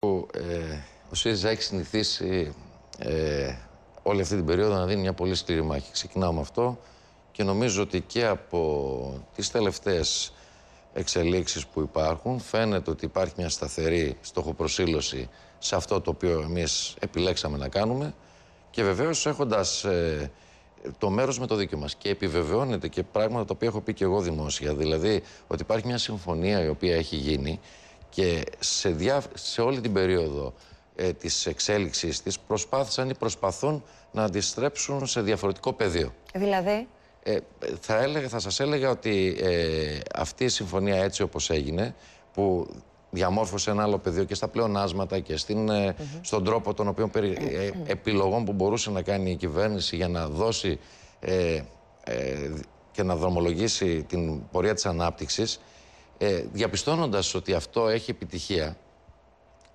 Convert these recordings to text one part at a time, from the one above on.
Ο, ε, ο ΣΥΡΙΖΑ έχει συνηθίσει ε, όλη αυτή την περίοδο να δίνει μια πολύ σκληρή μάχη. Ξεκινάω με αυτό και νομίζω ότι και από τις τελευταίες εξελίξεις που υπάρχουν φαίνεται ότι υπάρχει μια σταθερή στοχοπροσύλωση σε αυτό το οποίο εμείς επιλέξαμε να κάνουμε και βεβαίως έχοντας ε, το μέρος με το δίκαιο μας και επιβεβαιώνεται και πράγματα τα οποία έχω πει και εγώ δημόσια δηλαδή ότι υπάρχει μια συμφωνία η οποία έχει γίνει και σε, όλη την περίοδο ε, της εξέλιξής της προσπάθησαν ή προσπαθούν να αντιστρέψουν σε διαφορετικό πεδίο. Δηλαδή? Ε, θα, έλεγα, θα σας έλεγα ότι ε, αυτή η συμφωνία έτσι όπως έγινε, που διαμόρφωσε ένα άλλο πεδίο και στα πλεονάσματα και στον τρόπο των οποίων επιλογών που μπορούσε να κάνει η κυβέρνηση για να δώσει και να δρομολογήσει την πορεία της ανάπτυξης, ε, διαπιστώνοντας ότι αυτό έχει επιτυχία,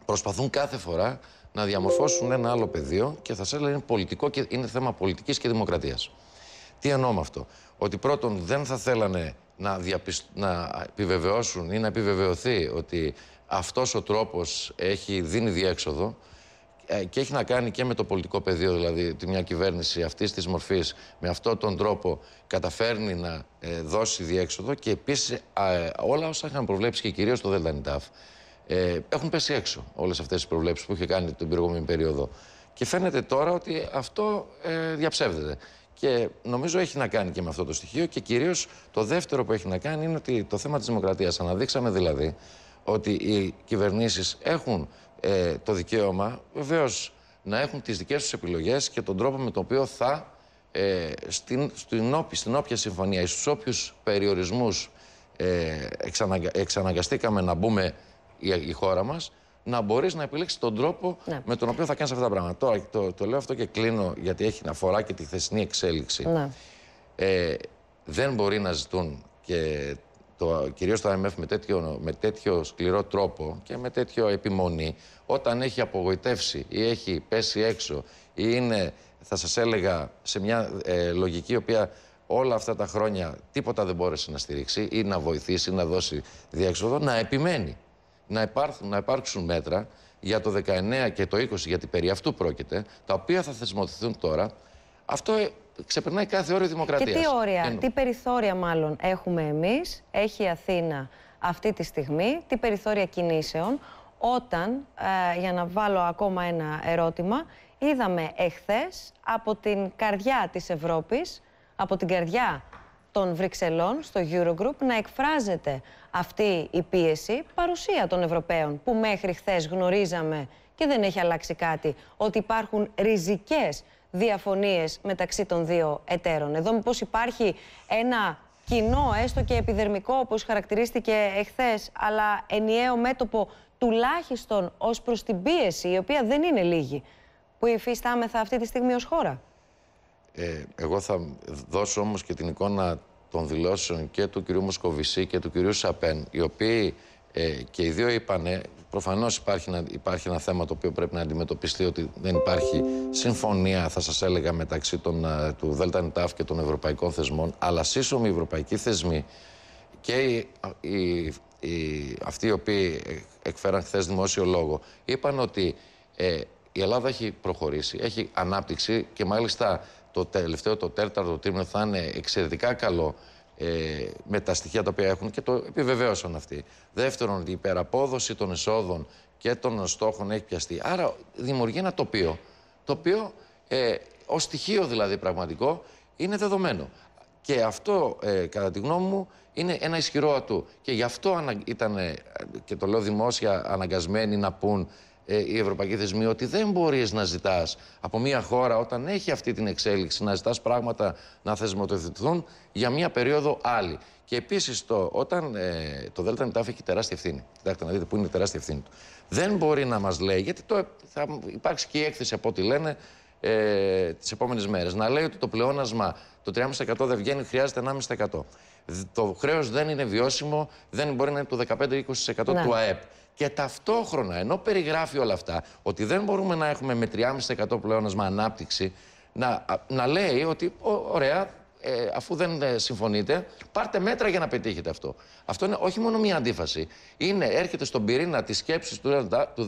προσπαθούν κάθε φορά να διαμορφώσουν ένα άλλο πεδίο και θα σας έλεγα είναι πολιτικό και είναι θέμα πολιτικής και δημοκρατίας. Τι εννοώ με αυτό. Ότι πρώτον δεν θα θέλανε να, να επιβεβαιώσουν ή να επιβεβαιωθεί ότι αυτός ο τρόπος έχει δίνει διέξοδο, ε, και έχει να κάνει και με το πολιτικό πεδίο, δηλαδή τη μια κυβέρνηση αυτής της μορφής με αυτόν τον τρόπο καταφέρνει να ε, δώσει διέξοδο και επίσης ε, όλα όσα είχαν προβλέψει και κυρίως το ΔΕΛΤΑΝΙΤΑΦ ε, έχουν πέσει έξω όλες αυτές τις προβλέψεις που είχε κάνει την προηγούμενη περίοδο. Και φαίνεται τώρα ότι αυτό ε, διαψεύδεται. Και νομίζω έχει να κάνει και με αυτό το στοιχείο και κυρίως το δεύτερο που έχει να κάνει είναι ότι το θέμα της δημοκρατίας. Αναδείξαμε δηλαδή ότι οι κυβερνήσεις έχουν ε, το δικαίωμα βεβαίως να έχουν τις δικές τους επιλογές και τον τρόπο με τον οποίο θα ε, στην, στην, στην όποια συμφωνία ή στους όποιους περιορισμούς ε, εξαναγκαστήκαμε να μπούμε η, χώρα μας, να μπορείς να επιλέξεις τον τρόπο ναι. με τον οποίο θα κάνεις αυτά τα πράγματα. Τώρα το, λέω αυτό και κλείνω, γιατί έχει να αφορά και τη θεσμή εξέλιξη. Ναι. Ε, δεν μπορεί να ζητούν και το, κυρίως το IMF με τέτοιο, με τέτοιο σκληρό τρόπο και με τέτοιο επιμονή, όταν έχει απογοητεύσει ή έχει πέσει έξω ή είναι, θα σας έλεγα, σε μια ε, λογική η οποία όλα αυτά τα χρόνια τίποτα δεν μπόρεσε να στηρίξει ή να βοηθήσει ή να δώσει διέξοδο, να επιμένει. Να, υπάρχουν, να υπάρξουν μέτρα για το 19 και το 20, γιατί περί αυτού πρόκειται, τα οποία θα θεσμοθετηθούν τώρα αυτό ε, ξεπερνάει κάθε όριο δημοκρατίας. Και τι όρια, τι περιθώρια μάλλον έχουμε εμείς, έχει η Αθήνα αυτή τη στιγμή, τι περιθώρια κινήσεων, όταν, ε, για να βάλω ακόμα ένα ερώτημα, είδαμε εχθές από την καρδιά της Ευρώπης, από την καρδιά των Βρυξελών στο Eurogroup να εκφράζεται αυτή η πίεση παρουσία των Ευρωπαίων που μέχρι χθες γνωρίζαμε και δεν έχει αλλάξει κάτι ότι υπάρχουν ριζικές διαφωνίες μεταξύ των δύο εταίρων. Εδώ μήπως υπάρχει ένα κοινό, έστω και επιδερμικό, όπως χαρακτηρίστηκε εχθές, αλλά ενιαίο μέτωπο τουλάχιστον ως προς την πίεση, η οποία δεν είναι λίγη, που υφιστάμεθα αυτή τη στιγμή ως χώρα. Ε, εγώ θα δώσω όμως και την εικόνα των δηλώσεων και του κυρίου Μοσκοβισή και του κυρίου Σαπέν, οι οποίοι ε, και οι δύο είπανε, προφανώς υπάρχει, υπάρχει ένα θέμα το οποίο πρέπει να αντιμετωπιστεί, ότι δεν υπάρχει συμφωνία, θα σας έλεγα, μεταξύ των, ε, του ΔΝΤ και των ευρωπαϊκών θεσμών, αλλά σύσσωμοι ευρωπαϊκοί θεσμοί και οι, αυτοί οι οποίοι εκφέραν χθες δημόσιο λόγο είπαν ότι ε, η Ελλάδα έχει προχωρήσει, έχει ανάπτυξη και μάλιστα το τελευταίο, το τέταρτο τρίμηνο θα είναι εξαιρετικά καλό ε, με τα στοιχεία τα οποία έχουν και το επιβεβαίωσαν αυτοί. Δεύτερον, ότι η υπεραπόδοση των εσόδων και των στόχων έχει πιαστεί. Άρα δημιουργεί ένα τοπίο, το οποίο ε, ως στοιχείο δηλαδή πραγματικό είναι δεδομένο. Και αυτό, ε, κατά τη γνώμη μου, είναι ένα ισχυρό ατού. Και γι' αυτό ήταν, ε, και το λέω δημόσια, αναγκασμένοι να πούν ε, οι ευρωπαϊκοί θεσμοί ότι δεν μπορείς να ζητάς από μια χώρα όταν έχει αυτή την εξέλιξη να ζητάς πράγματα να θεσμοθετηθούν για μια περίοδο άλλη. Και επίσης το, όταν ε, το ΔΕΛΤΑ έχει τεράστια ευθύνη. Κοιτάξτε να δείτε πού είναι η τεράστια ευθύνη του. Δεν μπορεί να μας λέει, γιατί το, θα υπάρξει και η έκθεση από ό,τι λένε ε, τις επόμενες μέρες. Να λέει ότι το πλεόνασμα το 3,5% δεν βγαίνει, χρειάζεται 1,5%. Το χρέος δεν είναι βιώσιμο, δεν μπορεί να είναι το 15-20% ναι. του ΑΕΠ. Και ταυτόχρονα, ενώ περιγράφει όλα αυτά, ότι δεν μπορούμε να έχουμε με 3,5% πλεόνασμα ανάπτυξη, να, να λέει ότι ωραία, ε, αφού δεν ε, συμφωνείτε, πάρτε μέτρα για να πετύχετε αυτό. Αυτό είναι όχι μόνο μία αντίφαση. Είναι, έρχεται στον πυρήνα της σκέψης του, του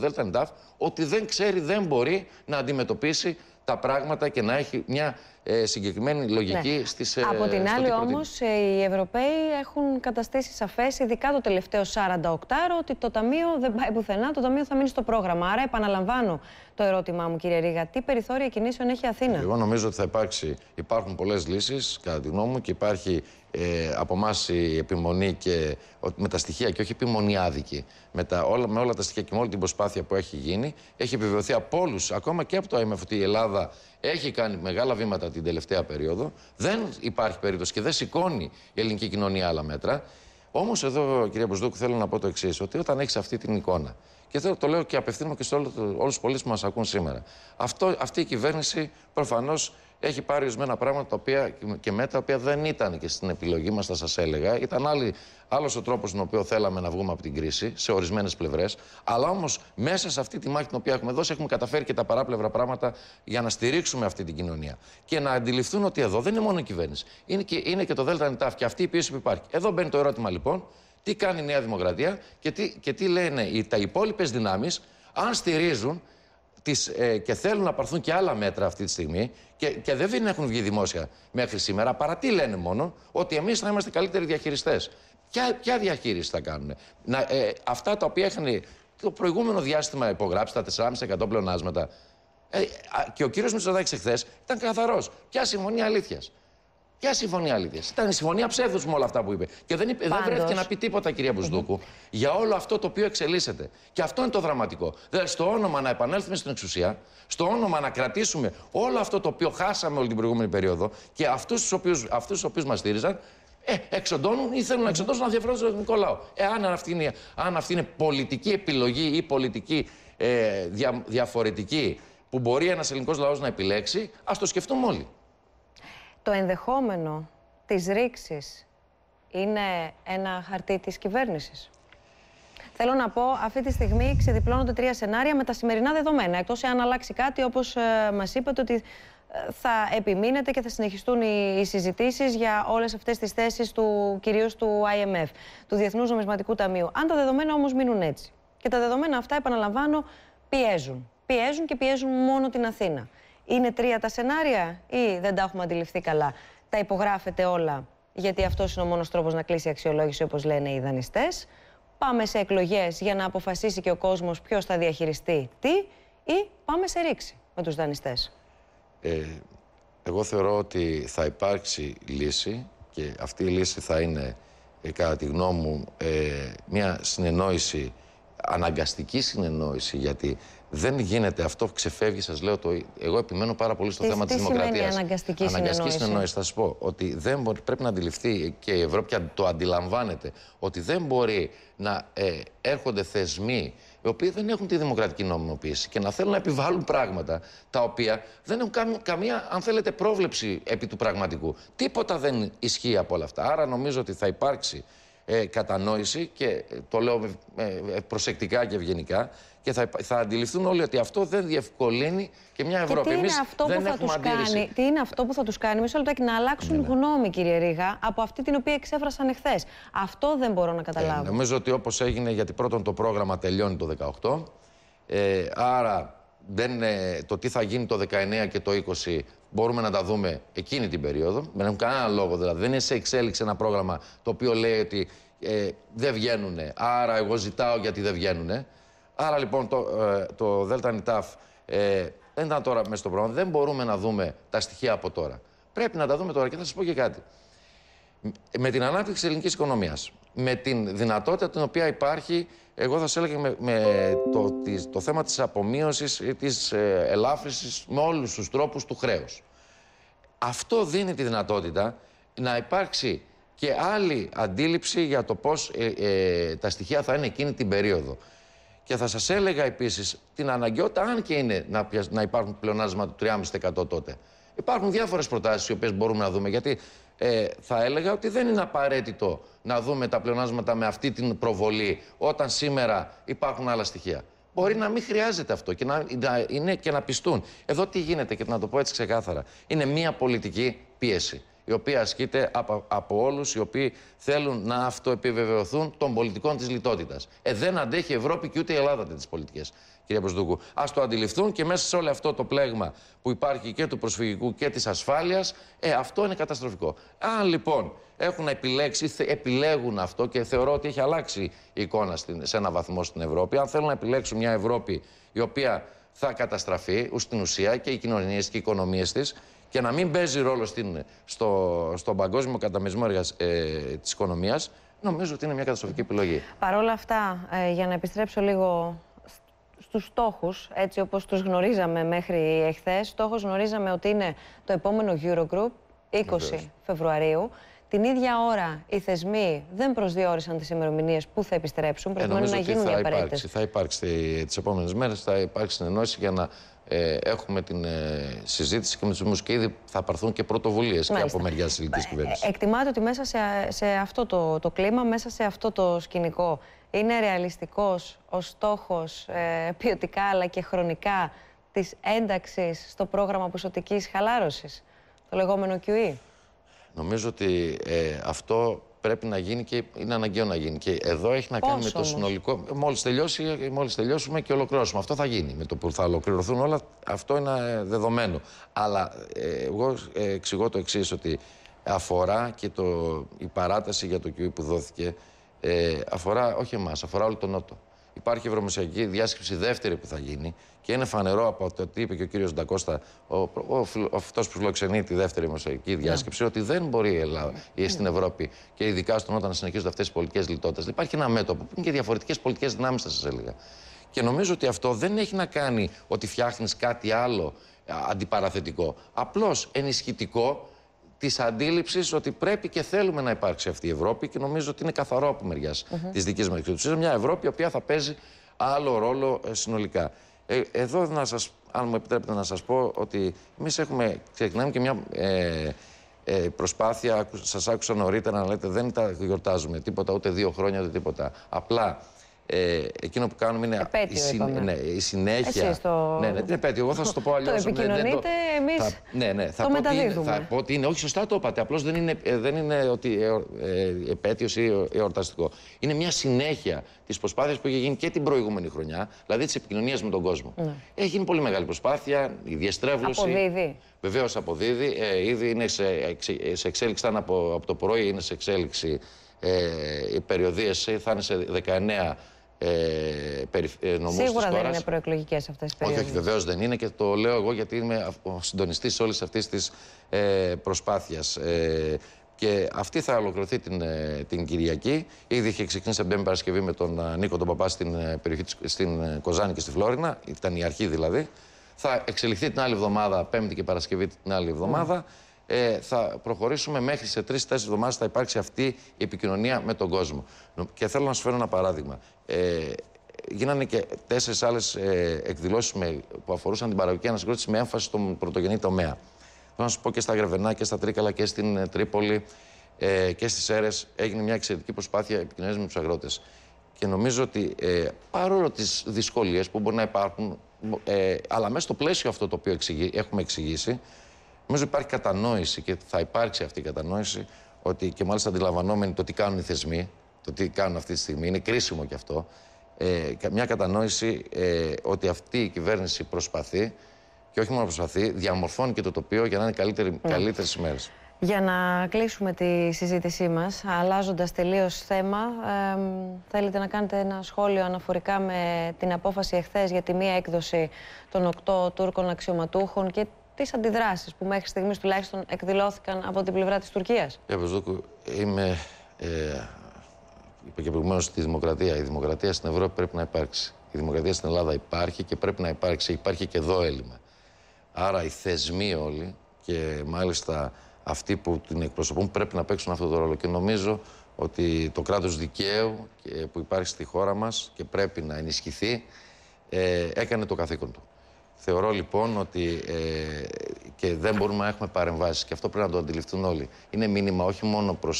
ότι δεν ξέρει, δεν μπορεί να αντιμετωπίσει τα πράγματα και να έχει μια ε, συγκεκριμένη λογική ναι. στις ε, Από την άλλη όμως ε, οι Ευρωπαίοι έχουν καταστήσει σαφές, ειδικά το τελευταίο 48, ότι το Ταμείο δεν πάει πουθενά, το Ταμείο θα μείνει στο πρόγραμμα. Άρα επαναλαμβάνω το ερώτημά μου κύριε Ρίγα, τι περιθώρια κινήσεων έχει η Αθήνα. Εγώ νομίζω ότι θα υπάρξει, υπάρχουν πολλές λύσεις κατά τη γνώμη μου και υπάρχει ε, από εμάς η επιμονή και με τα στοιχεία και όχι επιμονή άδικη. Με, τα, όλα, με όλα τα στοιχεία και με όλη την προσπάθεια που έχει γίνει, έχει επιβεβαιωθεί από όλους, ακόμα και από το IMF, ότι η Ελλάδα έχει κάνει μεγάλα βήματα την τελευταία περίοδο. Δεν υπάρχει περίπτωση και δεν σηκώνει η ελληνική κοινωνία άλλα μέτρα. Όμως εδώ, κυρία Μπουσδούκου, θέλω να πω το εξής: Ότι όταν έχεις αυτή την εικόνα, και θέλω, το λέω και απευθύνω και σε όλους τους πολίτες που μας ακούν σήμερα, αυτό, αυτή η κυβέρνηση προφανώς έχει πάρει ορισμένα πράγματα τα οποία, και μέτρα τα οποία δεν ήταν και στην επιλογή μας, θα σας έλεγα. Ήταν άλλη, άλλος ο τρόπος τον οποίο θέλαμε να βγούμε από την κρίση σε ορισμένες πλευρές. Αλλά όμως μέσα σε αυτή τη μάχη την οποία έχουμε δώσει, έχουμε καταφέρει και τα παράπλευρα πράγματα για να στηρίξουμε αυτή την κοινωνία. Και να αντιληφθούν ότι εδώ δεν είναι μόνο η κυβέρνηση. Είναι και, είναι και το ΔΝΤ και αυτή η πίεση που υπάρχει. Εδώ μπαίνει το ερώτημα λοιπόν, τι κάνει η Νέα Δημοκρατία και τι, και τι λένε οι, τα υπόλοιπες δυνάμεις αν στηρίζουν τις, ε, και θέλουν να πάρθουν και άλλα μέτρα αυτή τη στιγμή και, και δεν έχουν βγει δημόσια μέχρι σήμερα, παρά τι λένε μόνο, ότι εμείς θα είμαστε καλύτεροι διαχειριστές. Ποια, ποια διαχείριση θα κάνουν. Να, ε, αυτά τα οποία είχαν το προηγούμενο διάστημα υπογράψει, τα 4,5% πλεονάσματα, ε, και ο κύριος Μητσοδάκης εχθές ήταν καθαρός. Ποια συμφωνία αλήθειας. Ποια συμφωνία αλήθεια. Ήταν η συμφωνία ψεύδους με όλα αυτά που είπε. Και δεν, δεν βρέθηκε να πει τίποτα, κυρία Μπουσδούκου, για όλο αυτό το οποίο εξελίσσεται. Και αυτό είναι το δραματικό. Δηλαδή, στο όνομα να επανέλθουμε στην εξουσία, στο όνομα να κρατήσουμε όλο αυτό το οποίο χάσαμε όλη την προηγούμενη περίοδο και αυτούς τους οποίους μας στήριζαν, ε, εξοντώνουν ή θέλουν να εξοντώσουν να τον ελληνικό λαό. Ε, αν, αυτή είναι, αν αυτή είναι πολιτική επιλογή ή πολιτική ε, διαφορετική που μπορεί ένας ελληνικός λαός να επιλέξει, ας το σκεφτούμε όλοι το ενδεχόμενο της ρήξης είναι ένα χαρτί της κυβέρνησης. Θέλω να πω, αυτή τη στιγμή ξεδιπλώνονται τρία σενάρια με τα σημερινά δεδομένα. Εκτός αν αλλάξει κάτι, όπως ε, μας είπατε, ότι ε, θα επιμείνετε και θα συνεχιστούν οι, οι συζητήσεις για όλες αυτές τις θέσεις του, κυρίως του IMF, του Διεθνούς Νομισματικού Ταμείου. Αν τα δεδομένα όμως μείνουν έτσι. Και τα δεδομένα αυτά, επαναλαμβάνω, πιέζουν. Πιέζουν και πιέζουν μόνο την Αθήνα. Είναι τρία τα σενάρια ή δεν τα έχουμε αντιληφθεί καλά. Τα υπογράφεται όλα, γιατί αυτός είναι ο μόνος τρόπος να κλείσει η αξιολόγηση, όπως λένε οι δανειστές. Πάμε σε εκλογές για να αποφασίσει και ο κόσμος ποιος θα διαχειριστεί τι, ή πάμε σε ρήξη με τους δανειστές. Ε, εγώ θεωρώ ότι θα υπάρξει λύση και αυτή η λύση θα είναι, ε, κατά τη γνώμη μου, ε, μια συνεννόηση, αναγκαστική συνεννόηση, γιατί δεν γίνεται αυτό, ξεφεύγει, σας λέω το. Εγώ επιμένω πάρα πολύ στο τι, θέμα τη δημοκρατία. Είναι αναγκαστική, αναγκαστική συνεννόηση. Θα σας πω ότι δεν πρέπει να αντιληφθεί και η Ευρώπη το αντιλαμβάνεται ότι δεν μπορεί να ε, έρχονται θεσμοί οι οποίοι δεν έχουν τη δημοκρατική νομιμοποίηση και να θέλουν να επιβάλλουν πράγματα τα οποία δεν έχουν καμία, αν θέλετε, πρόβλεψη επί του πραγματικού. Τίποτα δεν ισχύει από όλα αυτά. Άρα νομίζω ότι θα υπάρξει ε, κατανόηση και ε, το λέω ε, προσεκτικά και ευγενικά και θα, θα αντιληφθούν όλοι ότι αυτό δεν διευκολύνει και μια Ευρώπη. Και τι, είναι αυτό που θα τους κάνει, τι είναι αυτό που θα τους κάνει, μισό λεπτάκι, να αλλάξουν ναι, ναι. γνώμη, κύριε Ρίγα, από αυτή την οποία εξέφρασαν εχθές. Αυτό δεν μπορώ να καταλάβω. Ε, νομίζω ότι όπως έγινε, γιατί πρώτον το πρόγραμμα τελειώνει το 2018 Ε, άρα δεν, ε, το τι θα γίνει το 19 και το 20 μπορούμε να τα δούμε εκείνη την περίοδο. Με έχουν κανένα λόγο. Δηλαδή, δεν είναι σε εξέλιξη ένα πρόγραμμα το οποίο λέει ότι ε, δεν βγαίνουν. Άρα, εγώ ζητάω γιατί δεν βγαίνουν. Άρα, λοιπόν, το, ε, το ε, δεν ήταν τώρα μέσα στο πρόγραμμα. Δεν μπορούμε να δούμε τα στοιχεία από τώρα. Πρέπει να τα δούμε τώρα και θα σας πω και κάτι. Με την ανάπτυξη της ελληνικής οικονομίας, με την δυνατότητα την οποία υπάρχει, εγώ θα σας έλεγα με, το, το θέμα της απομείωσης ή της ε, ελάφρυσης με όλους τους τρόπους του χρέους. Αυτό δίνει τη δυνατότητα να υπάρξει και άλλη αντίληψη για το πώς ε, ε, τα στοιχεία θα είναι εκείνη την περίοδο. Και θα σας έλεγα επίσης την αναγκαιότητα, αν και είναι να, να υπάρχουν πλεονάσματα του 3,5% τότε. Υπάρχουν διάφορες προτάσεις οι οποίες μπορούμε να δούμε, γιατί ε, θα έλεγα ότι δεν είναι απαραίτητο να δούμε τα πλεονάσματα με αυτή την προβολή όταν σήμερα υπάρχουν άλλα στοιχεία. Μπορεί να μην χρειάζεται αυτό και να, είναι και να πιστούν. Εδώ τι γίνεται, και να το πω έτσι ξεκάθαρα. Είναι μια πολιτική πίεση η οποία ασκείται από, από όλους οι οποίοι θέλουν να αυτοεπιβεβαιωθούν των πολιτικών της λιτότητας. Ε, δεν αντέχει η Ευρώπη και ούτε η Ελλάδα τις πολιτικές κύριε Ας το αντιληφθούν και μέσα σε όλο αυτό το πλέγμα που υπάρχει και του προσφυγικού και της ασφάλειας, ε, αυτό είναι καταστροφικό. Αν λοιπόν έχουν επιλέξει, επιλέγουν αυτό και θεωρώ ότι έχει αλλάξει η εικόνα στην, σε ένα βαθμό στην Ευρώπη. Αν θέλουν να επιλέξουν μια Ευρώπη η οποία θα καταστραφεί στην ουσία και οι κοινωνίες και οι οικονομίες της και να μην παίζει ρόλο στην, στο, στον παγκόσμιο καταμερισμό ε, της οικονομίας, νομίζω ότι είναι μια καταστροφική επιλογή. Παρ' όλα αυτά, ε, για να επιστρέψω λίγο στους στόχους, έτσι όπως τους γνωρίζαμε μέχρι εχθές. Στόχος γνωρίζαμε ότι είναι το επόμενο Eurogroup, 20 Φεβρουαρίου. Την ίδια ώρα οι θεσμοί δεν προσδιορίσαν τις ημερομηνίες που θα επιστρέψουν, ε, προκειμένου να γίνουν οι απαραίτητες. Θα υπάρξει τις επόμενες μέρες, θα υπάρξει συνεννόηση για να ε, έχουμε την ε, συζήτηση και με τους Και ήδη θα πάρθουν και πρωτοβουλίες και από μεριά της ελληνικής κυβέρνησης. Εκτιμάται ότι μέσα σε, σε αυτό το, το κλίμα, μέσα σε αυτό το σκηνικό, είναι ρεαλιστικός ο στόχος ε, ποιοτικά αλλά και χρονικά της ένταξης στο πρόγραμμα ποσοτικής χαλάρωσης, το λεγόμενο QE. Νομίζω ότι ε, αυτό πρέπει να γίνει και είναι αναγκαίο να γίνει. Και εδώ έχει να Πώς κάνει με το συνολικό. Μόλις τελειώσει, μόλις τελειώσουμε και ολοκληρώσουμε. Αυτό θα γίνει. Με το που θα ολοκληρωθούν όλα, αυτό είναι ε, δεδομένο. Αλλά εγώ εξηγώ το εξής, ότι αφορά και το, η παράταση για το QE που δόθηκε ε, αφορά όχι εμάς, αφορά όλο τον Νότο. Υπάρχει ευρωμεσιακή διάσκεψη δεύτερη που θα γίνει και είναι φανερό από το τι είπε και ο κύριος Ντακώστα, ο, ο, ο, αυτός που φιλοξενεί τη δεύτερη ευρωμεσιακή ναι. διάσκεψη, ότι δεν μπορεί η Ελλάδα ή ναι. στην Ευρώπη και ειδικά στον Νότο να συνεχίζονται αυτές οι πολιτικές λιτότητες. Υπάρχει ένα μέτωπο που είναι και διαφορετικές πολιτικές δυνάμεις, θα σας έλεγα. Και νομίζω ότι αυτό δεν έχει να κάνει ότι φτιάχνεις κάτι άλλο αντιπαραθετικό. Απλώς ενισχυτικό της αντίληψης ότι πρέπει και θέλουμε να υπάρξει αυτή η Ευρώπη και νομίζω ότι είναι καθαρό από μεριάς mm -hmm. της δικής μας είναι Μια Ευρώπη η οποία θα παίζει άλλο ρόλο ε, συνολικά. Ε, εδώ, να σας, αν μου επιτρέπετε να σας πω, ότι εμείς έχουμε, ξεκινάμε και μια ε, ε προσπάθεια, σας άκουσα νωρίτερα να λέτε, δεν τα γιορτάζουμε τίποτα, ούτε δύο χρόνια, ούτε τίποτα. Απλά ε, εκείνο που κάνουμε είναι επέτειο, η, συν, ναι, η συνέχεια. Το... Ναι, ναι, την επέτειο. Εγώ θα σας το πω αλλιώς. Ναι, το επικοινωνείτε, το... εμείς θα... ναι, ναι, το πω είναι, θα πω ότι Όχι, σωστά το είπατε. Απλώς δεν είναι, ε, δεν είναι ότι ε, ε, επέτειος ή ε, εορταστικό. Είναι μια συνέχεια της προσπάθειας που είχε γίνει και την προηγούμενη χρονιά, δηλαδή της επικοινωνίας με τον κόσμο. Ναι. Έχει γίνει πολύ μεγάλη προσπάθεια, η διαστρέβλωση. Αποδίδει. Βεβαίως αποδίδει. Ε, ήδη είναι σε, σε εξέλιξη, από, από το πρωί, είναι σε εξέλιξη. Ε, οι περιοδίες ε, θα είναι σε 19 ε, περι, ε, Σίγουρα δεν είναι προεκλογικές αυτές τις περιόδου. Όχι, όχι βεβαίως δεν είναι και το λέω εγώ γιατί είμαι ο συντονιστής όλης αυτής της ε, προσπάθειας. Ε, και αυτή θα ολοκληρωθεί την, ε, την Κυριακή. Ήδη είχε ξεκινήσει την Πέμπτη Παρασκευή με τον ε, Νίκο τον Παπά στην ε, περιοχή της, στην Κοζάνη και στη Φλόρινα. Ήταν η αρχή δηλαδή. Θα εξελιχθεί την άλλη εβδομάδα, Πέμπτη και Παρασκευή την άλλη εβδομάδα ε, θα προχωρήσουμε μέχρι σε τρει-τέσσερι εβδομάδες θα υπάρξει αυτή η επικοινωνία με τον κόσμο. Και θέλω να σας φέρω ένα παράδειγμα. Ε, γίνανε και τέσσερις άλλες ε, εκδηλώσεις που αφορούσαν την παραγωγική ανασυγκρότηση με έμφαση στον πρωτογενή τομέα. Θέλω να σας πω και στα Γρεβενά και στα Τρίκαλα και στην ε, Τρίπολη ε, και στις Έρε έγινε μια εξαιρετική προσπάθεια επικοινωνίας με τους αγρότες. Και νομίζω ότι ε, παρόλο τις δυσκολίες που μπορεί να υπάρχουν, ε, αλλά μέσα στο πλαίσιο αυτό το οποίο έχουμε εξηγήσει, Νομίζω υπάρχει κατανόηση και θα υπάρξει αυτή η κατανόηση ότι και μάλιστα αντιλαμβανόμενοι το τι κάνουν οι θεσμοί, το τι κάνουν αυτή τη στιγμή, είναι κρίσιμο κι αυτό. Ε, μια κατανόηση ε, ότι αυτή η κυβέρνηση προσπαθεί και όχι μόνο προσπαθεί, διαμορφώνει και το τοπίο για να είναι καλύτερη, ναι. καλύτερες Για να κλείσουμε τη συζήτησή μας, αλλάζοντας τελείως θέμα, ε, θέλετε να κάνετε ένα σχόλιο αναφορικά με την απόφαση εχθές για τη μία έκδοση των οκτώ Τούρκων αξιωματούχων και τις αντιδράσεις που μέχρι στιγμής τουλάχιστον εκδηλώθηκαν από την πλευρά της Τουρκίας. Κύριε είμαι. Ε, είπα και προηγουμένως στη δημοκρατία. Η δημοκρατία στην Ευρώπη πρέπει να υπάρξει. Η δημοκρατία στην Ελλάδα υπάρχει και πρέπει να υπάρξει. Υπάρχει και εδώ έλλειμμα. Άρα οι θεσμοί όλοι και μάλιστα αυτοί που την εκπροσωπούν πρέπει να παίξουν αυτό το ρόλο. Και νομίζω ότι το κράτος δικαίου που υπάρχει στη χώρα μας και πρέπει να ενισχυθεί, ε, έκανε το καθήκον του. Θεωρώ λοιπόν ότι ε, και δεν μπορούμε να έχουμε παρεμβάσεις και αυτό πρέπει να το αντιληφθούν όλοι. Είναι μήνυμα όχι μόνο προς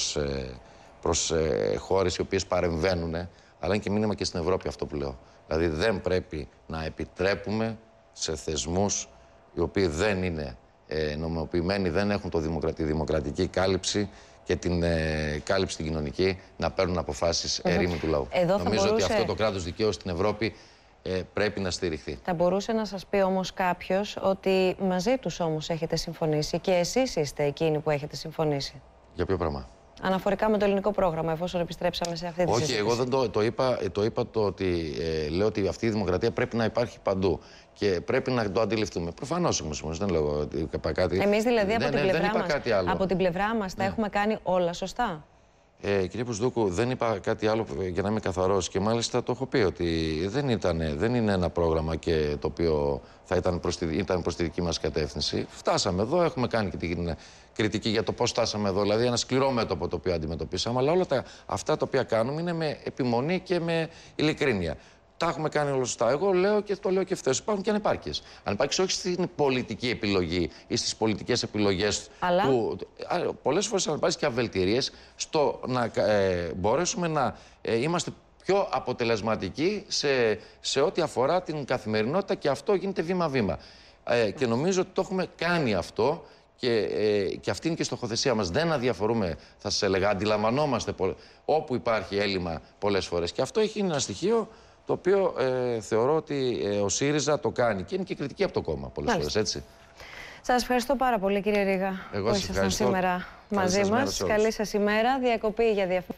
προς, ε, ε χώρες οι οποίες παρεμβαίνουν, ε, αλλά είναι και μήνυμα και στην Ευρώπη αυτό που λέω. Δηλαδή δεν πρέπει να επιτρέπουμε σε θεσμούς οι οποίοι δεν είναι ε, νομιμοποιημένοι, δεν έχουν το τη δημοκρατική κάλυψη και την ε, κάλυψη την κοινωνική να παίρνουν αποφάσεις ερήμη του λαού. Νομίζω ότι αυτό το κράτος δικαίου στην Ευρώπη ε, πρέπει να στηριχθεί. Θα μπορούσε να σας πει όμως κάποιος ότι μαζί τους όμως έχετε συμφωνήσει και εσείς είστε εκείνοι που έχετε συμφωνήσει. Για ποιο πράγμα. Αναφορικά με το ελληνικό πρόγραμμα, εφόσον επιστρέψαμε σε αυτή τη συζήτηση. Όχι, εγώ δεν το, το είπα. Ε, το είπα το ότι ε, λέω ότι αυτή η δημοκρατία πρέπει να υπάρχει παντού και πρέπει να το αντιληφθούμε. Προφανώς όμως, δεν λέω ότι είπα κάτι. Εμείς δηλαδή ναι, από, ναι, την ναι, μας, από την πλευρά μας τα ναι. έχουμε κάνει όλα σωστά. Ε, κύριε Πουσδούκου, δεν είπα κάτι άλλο για να είμαι καθαρός και μάλιστα το έχω πει ότι δεν, ήτανε, δεν είναι ένα πρόγραμμα και το οποίο θα ήταν προς τη, προς τη δική μας κατεύθυνση. Φτάσαμε εδώ, έχουμε κάνει και την κριτική για το πώς φτάσαμε εδώ, δηλαδή ένα σκληρό μέτωπο το οποίο αντιμετωπίσαμε. Αλλά όλα τα, αυτά τα οποία κάνουμε είναι με επιμονή και με ειλικρίνεια τα έχουμε κάνει όλα σωστά. Εγώ λέω και το λέω και ευθέως. Υπάρχουν και ανεπάρκειες. Ανεπάρκειες όχι στην πολιτική επιλογή ή στις πολιτικές επιλογές Αλλά... Που... Πολλές φορές ανεπάρκειες και αβελτηρίε στο να ε, μπορέσουμε να ε, είμαστε πιο αποτελεσματικοί σε, σε ό,τι αφορά την καθημερινότητα και αυτό γίνεται βήμα-βήμα. Ε, και νομίζω ότι το έχουμε κάνει αυτό και, και αυτή είναι και η στοχοθεσία μας. Δεν αδιαφορούμε, θα σας έλεγα, αντιλαμβανόμαστε όπου υπάρχει έλλειμμα πολλές φορές. Και αυτό έχει ένα στοιχείο το οποίο ε, θεωρώ ότι ε, ο ΣΥΡΙΖΑ το κάνει και είναι και κριτική από το κόμμα πολλές Μάλιστα. φορές, έτσι. Σας ευχαριστώ πάρα πολύ κύριε Ρίγα Εγώ που ήσασταν σήμερα μαζί μας. Καλή σας ημέρα, διακοπή για διαφορά.